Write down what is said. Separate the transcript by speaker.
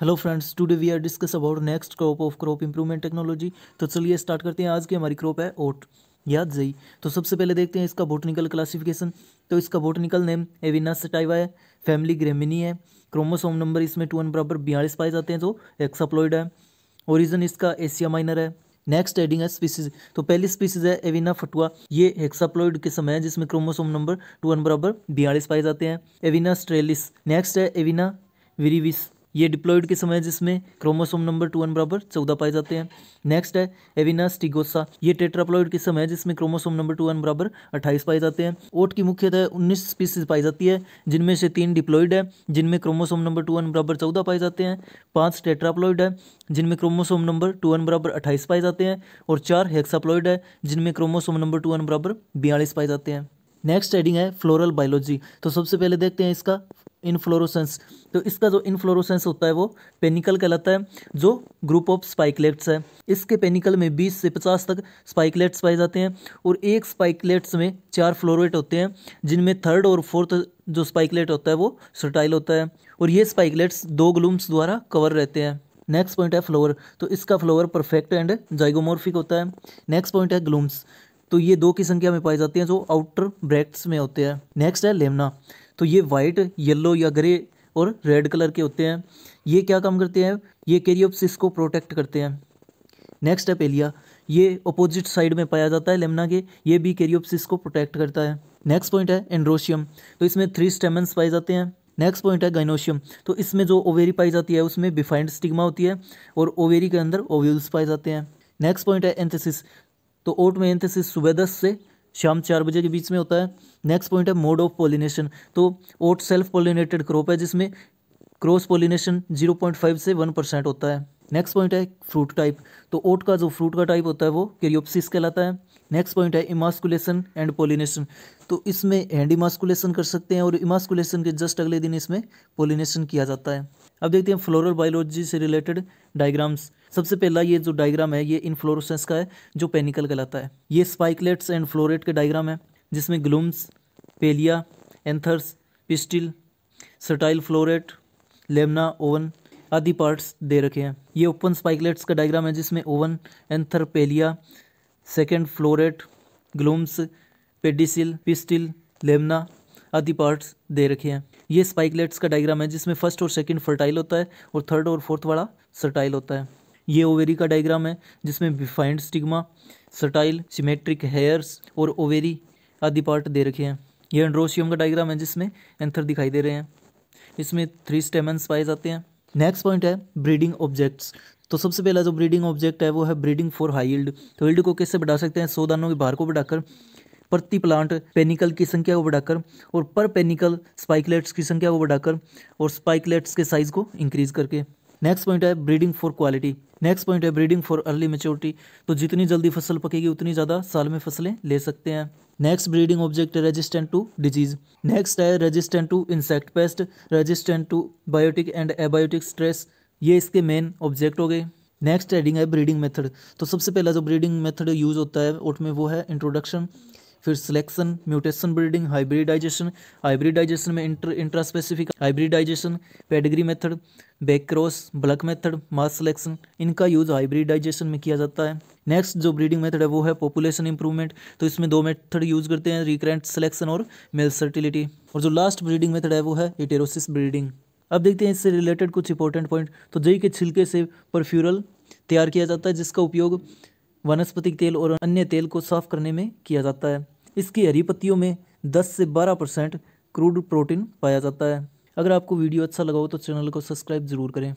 Speaker 1: hello friends today we are discuss about next crop of crop improvement technology तो चलिए start करते हैं आज की हमारी क्रॉप है ओट याद जई तो सबसे पहले देखते हैं इसका बोटनिकल क्लासिफिकेशन तो इसका बोटनिकल नेम एविना सटाइवा है फैमिली ग्रेमिनी है क्रोमोसोम नंबर इसमें टू वन बराबर बयालीस पाए जाते हैं जो एक्साप्लॉइड है ओरिजन इसका एशिया माइनर है नेक्स्ट एडिंग है स्पीसीज तो पहली स्पीसीज है एविना फटुआ ये हेक्साप्लॉइड के समय है जिसमें क्रोमोसोम नंबर टू वन बराबर बयालीस पाए जाते हैं एविना स्ट्रेलिस नेक्स्ट है एविना विरीविस ये डिप्लॉयड के समय जिसमें क्रोमोसोम नंबर टू वन बराबर चौदह पाए जाते हैं नेक्स्ट है एविना स्टिगोसा ये टेट्राप्लॉयड के समय जिसमें क्रोमोसोम नंबर टू वन बराबर अट्ठाईस पाए जाते हैं ओट की मुख्यतः उन्नीस स्पीसीज पाई जाती है जिनमें से तीन डिप्लॉयड है जिनमें क्रोमोसोम नंबर टू वन बराबर चौदह पाए जाते हैं पाँच टेट्राप्लॉयड है जिनमें क्रोमोसोम नंबर टू वन बराबर अट्ठाईस पाए जाते हैं और चार हेक्साप्लॉयड है जिनमें क्रोमोसोम नंबर टू वन बराबर बयालीस पाए जाते हैं नेक्स्ट एडिंग है फ्लोरल बायोलॉजी तो सबसे पहले देखते हैं इसका इनफ्लोरोसेंस तो इसका जो इनफ्लोरोसेंस होता है वो पेनिकल कहलाता है जो ग्रुप ऑफ स्पाइकलेट्स है इसके पेनिकल में बीस से पचास तक स्पाइकलेट्स पाए जाते हैं और एक स्पाइकलेट्स में चार फ्लोरेट होते हैं जिनमें थर्ड और फोर्थ जो स्पाइकलेट होता है वो सर्टाइल होता है और ये स्पाइकलेट्स दो ग्लूम्स द्वारा कवर रहते हैं नेक्स्ट पॉइंट है फ्लोवर तो इसका फ्लोवर परफेक्ट एंड जाइगोमोर्फिक होता है नेक्स्ट पॉइंट है ग्लूम्स तो ये दो की संख्या में पाए जाते हैं जो आउटर ब्रैक्ट्स में होते हैं नेक्स्ट है लेमना तो ये वाइट येलो या ग्रे और रेड कलर के होते हैं ये क्या काम करते हैं ये कैरियोपसिस को प्रोटेक्ट करते हैं नेक्स्ट है पेलिया ये अपोजिट साइड में पाया जाता है लेमना के ये भी कैरियोपसिस को प्रोटेक्ट करता है नेक्स्ट पॉइंट है एंड्रोशियम तो इसमें थ्री स्टेमेंस पाए जाते हैं नेक्स्ट पॉइंट है गाइनोशियम तो इसमें जो ओवेरी पाई जाती है उसमें बिफाइंड स्टिग्मा होती है और ओवेरी के अंदर ओव्यूल्स पाए जाते हैं नेक्स्ट पॉइंट है एंथेसिस तो ओट में एंथेसिस सुबह दस से शाम चार बजे के बीच में होता है नेक्स्ट पॉइंट है मोड ऑफ पोलिनेशन तो ओट सेल्फ पोलिनेटेड क्रॉप है जिसमें क्रॉस पोलिनेशन 0.5 से 1 परसेंट होता है नेक्स्ट पॉइंट है फ्रूट टाइप तो ओट का जो फ्रूट का टाइप होता है वो कैरियोप्सिस कहलाता है नेक्स्ट पॉइंट है इमास्कुलेशन एंड पोलिनेशन तो इसमें हैंड इमास्कुलेशन कर सकते हैं और इमास्कुलेशन के जस्ट अगले दिन इसमें पोलिनेशन किया जाता है अब देखते हैं फ्लोरल बायोलॉजी से रिलेटेड डायग्राम्स सबसे पहला ये जो डायग्राम है ये इनफ्लोरोसेंस का है जो पेनिकल कहलाता है ये स्पाइकलेट्स एंड फ्लोरेट के डायग्राम है जिसमें glumes palea anthers pistil sterile floret lemma awn आदि पार्ट्स दे रखे हैं ये ओपन स्पाइकलेट्स का डायग्राम है जिसमें awn anther palea second floret glumes pedicel pistil lemma आदि पार्ट्स दे रखे हैं ये स्पाइकलेट्स का डायग्राम है जिसमें फर्स्ट और सेकेंड फर्टाइल होता है और थर्ड और फोर्थ वाला सर्टाइल होता है ये ओवेरी का डायग्राम है जिसमें bifid stigma sterile symmetric hairs और ओवेरी आदि पार्ट दे रखे हैं ये एंड्रोशियम का डायग्राम है जिसमें एंथर दिखाई दे रहे हैं इसमें थ्री स्टेमन्स पाए जाते हैं नेक्स्ट पॉइंट है ब्रीडिंग ऑब्जेक्ट्स तो सबसे पहला जो ब्रीडिंग ऑब्जेक्ट है वो है ब्रीडिंग फॉर हाई यील्ड तो यील्ड को कैसे बढ़ा सकते हैं सौ दानों के बाहर को बढ़ाकर प्रति प्लांट पेनिकल की संख्या को बढ़ाकर और पर पेनिकल स्पाइकलेट्स की संख्या को बढ़ाकर और स्पाइकलेट्स के साइज़ को इंक्रीज करके नेक्स्ट पॉइंट है breeding for quality next point है ब्रीडिंग फॉर अर्ली मेच्योरिटी तो जितनी जल्दी फसल पकेगी उतनी ज़्यादा साल में फसलें ले सकते हैं नेक्स्ट ब्रीडिंग ऑब्जेक्ट है रेजिस्टेंट टू डिजीज नेक्स्ट है resistant to insect pest resistant to biotic and abiotic stress ये इसके मेन ऑब्जेक्ट हो गए नेक्स्ट एडिंग है ब्रीडिंग मेथड तो सबसे पहला जो ब्रीडिंग मेथड यूज़ होता है ओट में वो है इंट्रोडक्शन फिर selection mutation breeding hybridization hybridization में inter intraspecific hybridization pedigree method backcross bulk method mass selection इनका यूज़ हाइब्रिडाइजेशन में किया जाता है नेक्स्ट जो ब्रीडिंग मेथड है वो है पॉपुलेशन इंप्रूवमेंट तो इसमें दो मेथड यूज़ करते हैं रिक्रेंट सिलेक्शन और मेल सर्टिलिटी और जो लास्ट ब्रीडिंग मेथड है वो है इटेरोसिस ब्रीडिंग अब देखते हैं इससे रिलेटेड कुछ इंपॉर्टेंट पॉइंट तो जई के छिलके से परफ्यूरल तैयार किया जाता है जिसका उपयोग वनस्पति तेल और अन्य तेल को साफ करने में किया जाता है इसकी हरी पत्तियों में 10 से 12 परसेंट क्रूड प्रोटीन पाया जाता है अगर आपको वीडियो अच्छा लगा हो तो चैनल को सब्सक्राइब ज़रूर करें